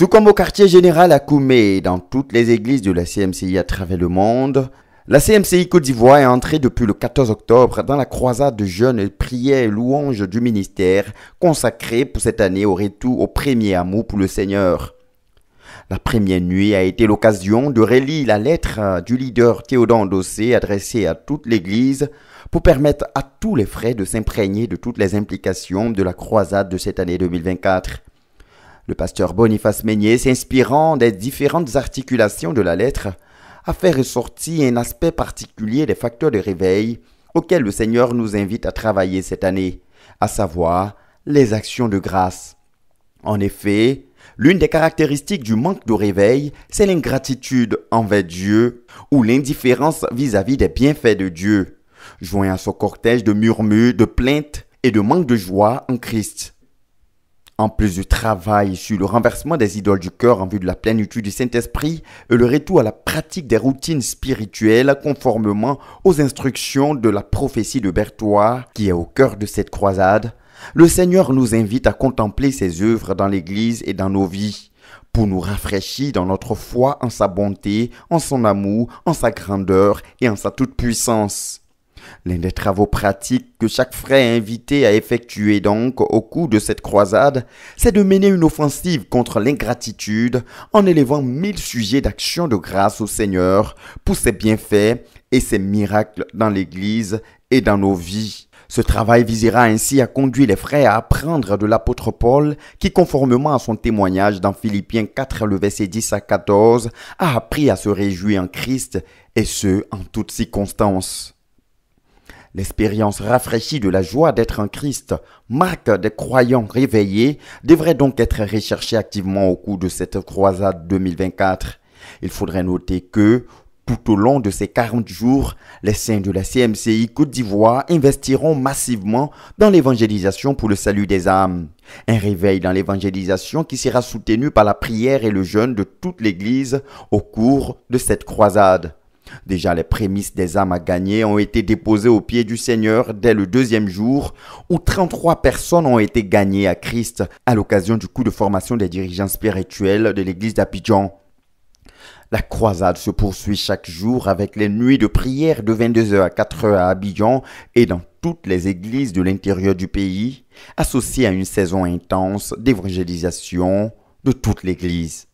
Tout comme au quartier général à Koumé dans toutes les églises de la CMCI à travers le monde, la CMCI Côte d'Ivoire est entrée depuis le 14 octobre dans la croisade de jeunes prières et louanges du ministère consacrée pour cette année au retour au premier amour pour le Seigneur. La première nuit a été l'occasion de relire la lettre euh, du leader Théodore Dossé adressée à toute l'Église pour permettre à tous les frais de s'imprégner de toutes les implications de la croisade de cette année 2024. Le pasteur Boniface Meignet s'inspirant des différentes articulations de la lettre, a fait ressortir un aspect particulier des facteurs de réveil auxquels le Seigneur nous invite à travailler cette année, à savoir les actions de grâce. En effet, l'une des caractéristiques du manque de réveil, c'est l'ingratitude envers Dieu ou l'indifférence vis-à-vis des bienfaits de Dieu, joint à son cortège de murmures, de plaintes et de manque de joie en Christ. En plus du travail sur le renversement des idoles du cœur en vue de la plénitude du Saint-Esprit et le retour à la pratique des routines spirituelles conformément aux instructions de la prophétie de Berthois qui est au cœur de cette croisade, le Seigneur nous invite à contempler ses œuvres dans l'Église et dans nos vies pour nous rafraîchir dans notre foi en sa bonté, en son amour, en sa grandeur et en sa toute-puissance. L'un des travaux pratiques que chaque frère est invité à effectuer donc au cours de cette croisade, c'est de mener une offensive contre l'ingratitude en élevant mille sujets d'action de grâce au Seigneur pour ses bienfaits et ses miracles dans l'Église et dans nos vies. Ce travail visera ainsi à conduire les frères à apprendre de l'apôtre Paul, qui conformément à son témoignage dans Philippiens 4, le verset 10 à 14, a appris à se réjouir en Christ, et ce, en toutes circonstances. L'expérience rafraîchie de la joie d'être en Christ, marque des croyants réveillés, devrait donc être recherchée activement au cours de cette croisade 2024. Il faudrait noter que, tout au long de ces 40 jours, les saints de la CMCI Côte d'Ivoire investiront massivement dans l'évangélisation pour le salut des âmes. Un réveil dans l'évangélisation qui sera soutenu par la prière et le jeûne de toute l'Église au cours de cette croisade. Déjà les prémices des âmes à gagner ont été déposées au pied du Seigneur dès le deuxième jour, où 33 personnes ont été gagnées à Christ à l'occasion du coup de formation des dirigeants spirituels de l'église d'Abidjan. La croisade se poursuit chaque jour avec les nuits de prière de 22h à 4h à Abidjan et dans toutes les églises de l'intérieur du pays, associées à une saison intense d'évangélisation de toute l'église.